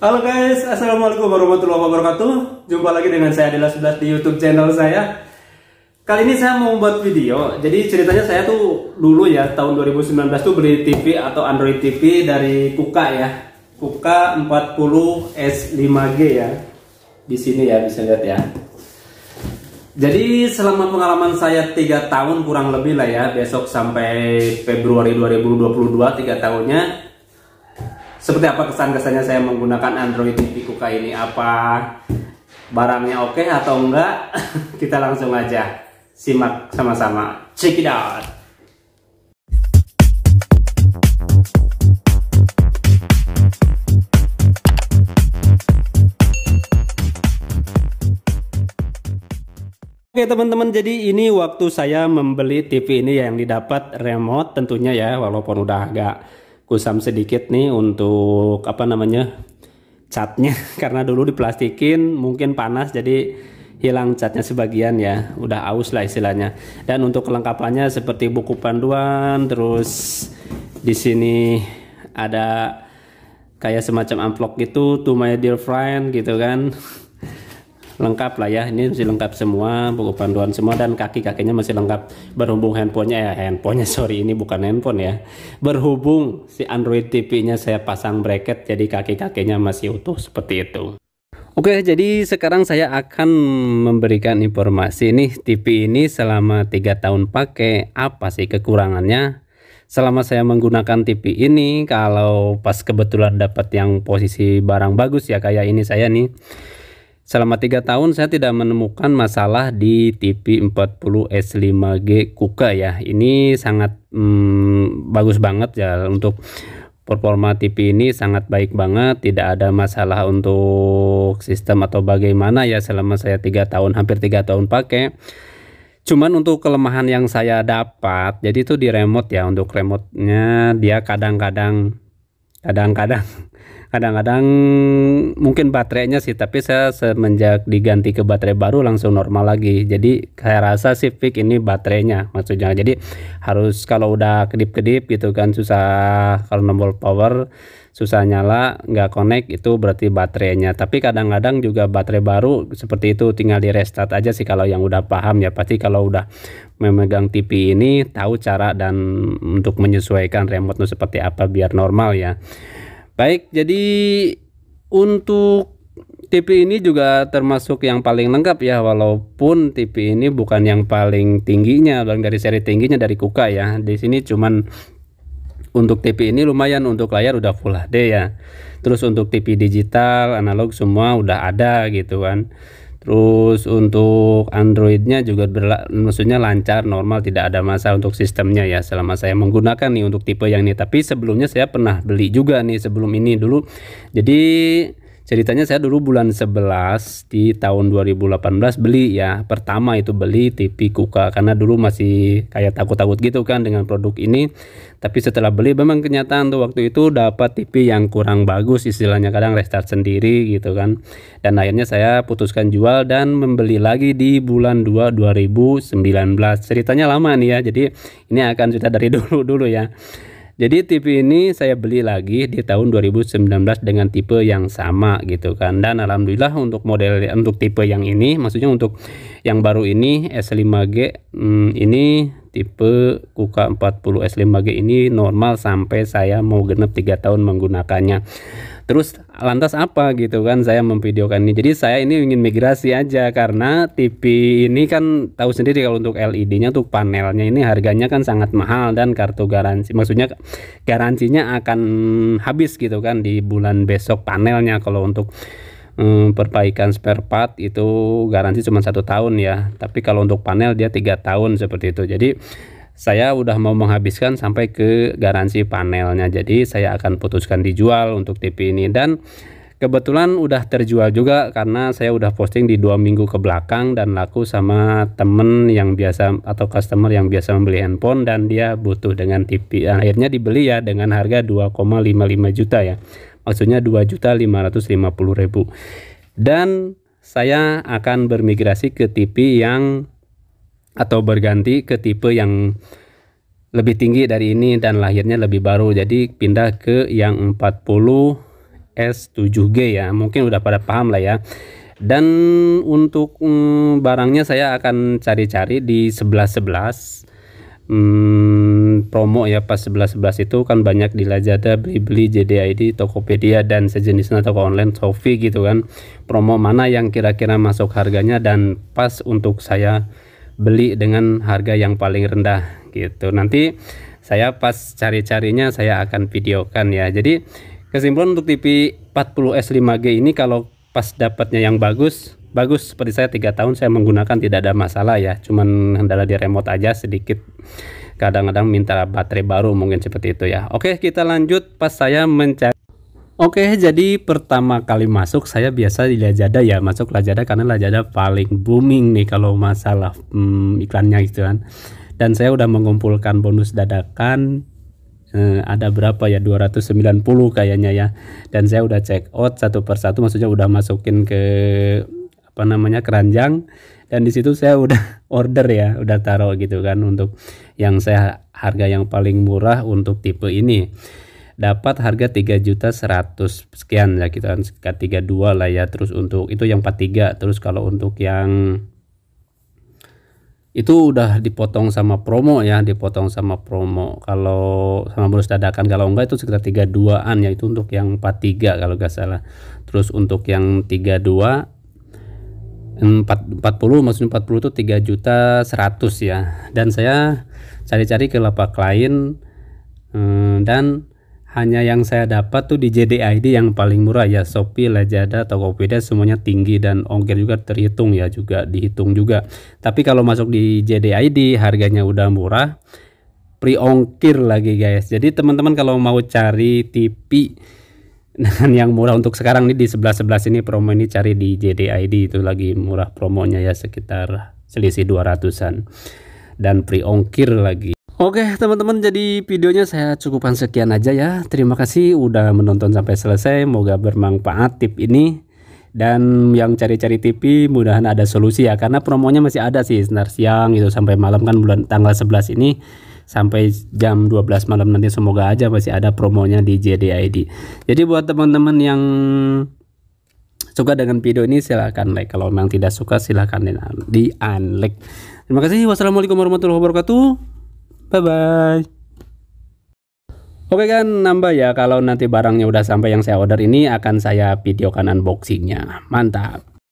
Halo guys, Assalamualaikum warahmatullahi wabarakatuh Jumpa lagi dengan saya Adila Sudat di Youtube channel saya Kali ini saya mau membuat video Jadi ceritanya saya tuh dulu ya Tahun 2019 tuh beli TV atau Android TV dari Kuka ya Kuka 40 S5G ya Di sini ya bisa lihat ya jadi selama pengalaman saya 3 tahun kurang lebih lah ya besok sampai Februari 2022 3 tahunnya seperti apa kesan-kesannya saya menggunakan Android TV Kuka ini apa barangnya oke okay atau enggak kita langsung aja simak sama-sama check it out Oke teman-teman jadi ini waktu saya membeli TV ini yang didapat remote tentunya ya walaupun udah agak kusam sedikit nih untuk apa namanya catnya karena dulu diplastikin mungkin panas jadi hilang catnya sebagian ya udah aus lah istilahnya dan untuk kelengkapannya seperti buku panduan terus di sini ada kayak semacam amplop gitu to my dear friend gitu kan lengkap lah ya ini masih lengkap semua buku panduan semua dan kaki kakinya masih lengkap berhubung handphonenya ya handphonenya sorry ini bukan handphone ya berhubung si Android TV-nya saya pasang bracket jadi kaki kakinya masih utuh seperti itu Oke, jadi sekarang saya akan memberikan informasi nih TV ini selama tiga tahun pakai apa sih kekurangannya? Selama saya menggunakan TV ini, kalau pas kebetulan dapat yang posisi barang bagus ya kayak ini saya nih Selama tiga tahun saya tidak menemukan masalah di TV 40 S5G Kuka ya. Ini sangat hmm, bagus banget ya untuk performa TV ini sangat baik banget. Tidak ada masalah untuk sistem atau bagaimana ya selama saya tiga tahun hampir tiga tahun pakai. Cuman untuk kelemahan yang saya dapat, jadi itu di remote ya untuk remote-nya dia kadang-kadang kadang-kadang kadang-kadang mungkin baterainya sih tapi saya semenjak diganti ke baterai baru langsung normal lagi jadi saya rasa sih fix ini baterainya maksudnya jadi harus kalau udah kedip-kedip gitu kan susah kalau nombor power susah nyala nggak connect itu berarti baterainya tapi kadang-kadang juga baterai baru seperti itu tinggal di restart aja sih kalau yang udah paham ya pasti kalau udah memegang TV ini tahu cara dan untuk menyesuaikan remote itu seperti apa biar normal ya Baik, jadi untuk TV ini juga termasuk yang paling lengkap ya walaupun TV ini bukan yang paling tingginya bang dari seri tingginya dari Kuka ya. Di sini cuman untuk TV ini lumayan untuk layar udah Full HD ya. Terus untuk TV digital, analog semua udah ada gitu kan. Terus untuk Androidnya juga berla maksudnya lancar, normal, tidak ada masalah untuk sistemnya ya selama saya menggunakan nih untuk tipe yang ini. Tapi sebelumnya saya pernah beli juga nih sebelum ini dulu. Jadi ceritanya saya dulu bulan 11 di tahun 2018 beli ya pertama itu beli TV Kuka karena dulu masih kayak takut-takut gitu kan dengan produk ini tapi setelah beli memang kenyataan tuh waktu itu dapat TV yang kurang bagus istilahnya kadang restart sendiri gitu kan dan akhirnya saya putuskan jual dan membeli lagi di bulan 2 2019 ceritanya lama nih ya jadi ini akan cerita dari dulu dulu ya jadi TV ini saya beli lagi di tahun 2019 dengan tipe yang sama gitu kan. Dan alhamdulillah untuk model untuk tipe yang ini maksudnya untuk yang baru ini S5G hmm, ini tipe KUKA 40 S5G ini normal sampai saya mau genep 3 tahun menggunakannya terus lantas apa gitu kan saya memvideokan ini jadi saya ini ingin migrasi aja karena TV ini kan tahu sendiri kalau untuk LED nya tuh panelnya ini harganya kan sangat mahal dan kartu garansi maksudnya garansinya akan habis gitu kan di bulan besok panelnya kalau untuk hmm, perbaikan spare part itu garansi cuma satu tahun ya tapi kalau untuk panel dia tiga tahun seperti itu jadi saya udah mau menghabiskan sampai ke garansi panelnya jadi saya akan putuskan dijual untuk TV ini dan kebetulan udah terjual juga karena saya udah posting di dua minggu ke belakang dan laku sama temen yang biasa atau customer yang biasa membeli handphone dan dia butuh dengan TV akhirnya dibeli ya dengan harga 2,55 juta ya maksudnya 2.550.000 dan saya akan bermigrasi ke TV yang atau berganti ke tipe yang lebih tinggi dari ini dan lahirnya lebih baru jadi pindah ke yang 40 S7G ya mungkin udah pada paham lah ya dan untuk mm, barangnya saya akan cari-cari di sebelas hmm, promo ya pas 11-11 itu kan banyak di Lazada, Blibli, JDID, Tokopedia dan sejenisnya toko online Shopee gitu kan. Promo mana yang kira-kira masuk harganya dan pas untuk saya beli dengan harga yang paling rendah gitu. Nanti saya pas cari-carinya saya akan videokan ya. Jadi kesimpulan untuk TV 40S 5G ini kalau pas dapatnya yang bagus bagus seperti saya tiga tahun saya menggunakan tidak ada masalah ya cuman kendala di remote aja sedikit kadang-kadang minta baterai baru mungkin seperti itu ya oke kita lanjut pas saya mencari Oke, jadi pertama kali masuk saya biasa di Lazada ya, masuk Lazada karena Lazada paling booming nih kalau masalah hmm, iklannya gitu kan. Dan saya udah mengumpulkan bonus dadakan Hmm, ada berapa ya 290 kayaknya ya. Dan saya udah check out satu persatu maksudnya udah masukin ke apa namanya keranjang dan di situ saya udah order ya udah taruh gitu kan untuk yang saya harga yang paling murah untuk tipe ini dapat harga 3 juta 100 sekian ya kita gitu kan 32 lah ya terus untuk itu yang 43 terus kalau untuk yang itu udah dipotong sama promo ya dipotong sama promo kalau sama bonus dadakan kalau enggak itu sekitar 32an ya itu untuk yang 43 kalau nggak salah terus untuk yang 32 empat 40 maksudnya 40 itu 3 juta 100 ya dan saya cari-cari ke lapak lain eh, dan hanya yang saya dapat tuh di JDID yang paling murah ya Shopee, Lazada, Tokopedia semuanya tinggi dan ongkir juga terhitung ya juga dihitung juga tapi kalau masuk di JDID harganya udah murah pre ongkir lagi guys jadi teman-teman kalau mau cari TV dengan yang murah untuk sekarang nih di sebelah sebelah sini promo ini cari di JDID itu lagi murah promonya ya sekitar selisih 200-an dan pre ongkir lagi Oke teman-teman jadi videonya saya cukupkan sekian aja ya Terima kasih udah menonton sampai selesai Moga bermanfaat tip ini dan yang cari-cari TV mudahan ada solusi ya karena promonya masih ada sih senar siang gitu sampai malam kan bulan tanggal 11 ini sampai jam 12 malam nanti semoga aja masih ada promonya di JDID. Jadi buat teman-teman yang suka dengan video ini silahkan like kalau memang tidak suka silahkan di unlike terima kasih wassalamualaikum warahmatullahi wabarakatuh bye bye Oke kan nambah ya kalau nanti barangnya udah sampai yang saya order ini akan saya videokan unboxingnya mantap